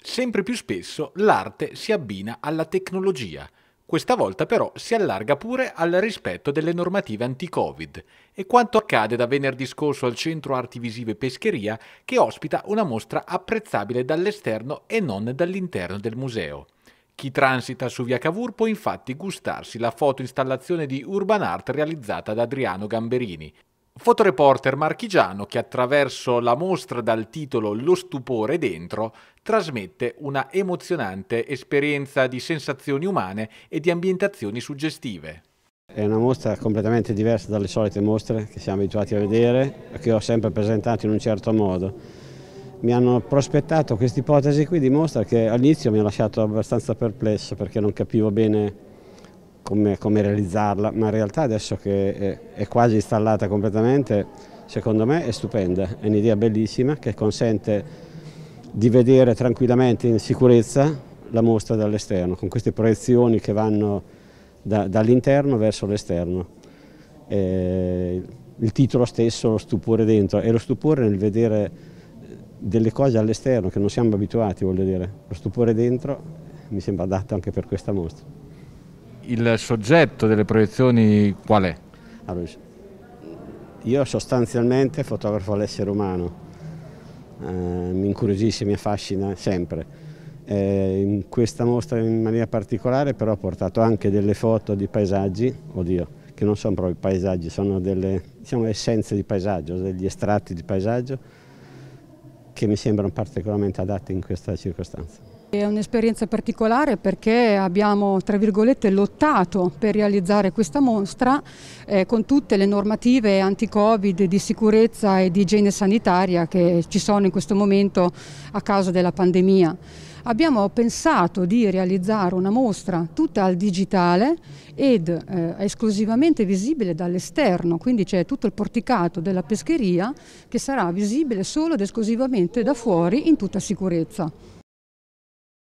Sempre più spesso l'arte si abbina alla tecnologia, questa volta però si allarga pure al rispetto delle normative anti-Covid e quanto accade da venerdì scorso al Centro Arti Visive Pescheria che ospita una mostra apprezzabile dall'esterno e non dall'interno del museo. Chi transita su via Cavour può infatti gustarsi la installazione di Urban Art realizzata da Adriano Gamberini, Fotoreporter marchigiano che attraverso la mostra dal titolo Lo stupore dentro trasmette una emozionante esperienza di sensazioni umane e di ambientazioni suggestive. È una mostra completamente diversa dalle solite mostre che siamo abituati a vedere e che ho sempre presentato in un certo modo. Mi hanno prospettato questa ipotesi qui di mostra che all'inizio mi ha lasciato abbastanza perplesso perché non capivo bene come, come realizzarla, ma in realtà adesso che è, è quasi installata completamente, secondo me è stupenda, è un'idea bellissima che consente di vedere tranquillamente in sicurezza la mostra dall'esterno, con queste proiezioni che vanno da, dall'interno verso l'esterno. il titolo stesso, lo stupore dentro, e lo stupore nel vedere delle cose all'esterno che non siamo abituati, voglio dire, lo stupore dentro mi sembra adatto anche per questa mostra il soggetto delle proiezioni qual è? Allora, io sostanzialmente fotografo l'essere umano, eh, mi incuriosisce, mi affascina sempre. Eh, in questa mostra in maniera particolare però ho portato anche delle foto di paesaggi, oddio, che non sono proprio paesaggi, sono delle diciamo, essenze di paesaggio, degli estratti di paesaggio che mi sembrano particolarmente adatti in questa circostanza. È un'esperienza particolare perché abbiamo tra virgolette lottato per realizzare questa mostra eh, con tutte le normative anti-covid di sicurezza e di igiene sanitaria che ci sono in questo momento a causa della pandemia. Abbiamo pensato di realizzare una mostra tutta al digitale ed eh, esclusivamente visibile dall'esterno, quindi c'è tutto il porticato della pescheria che sarà visibile solo ed esclusivamente da fuori in tutta sicurezza.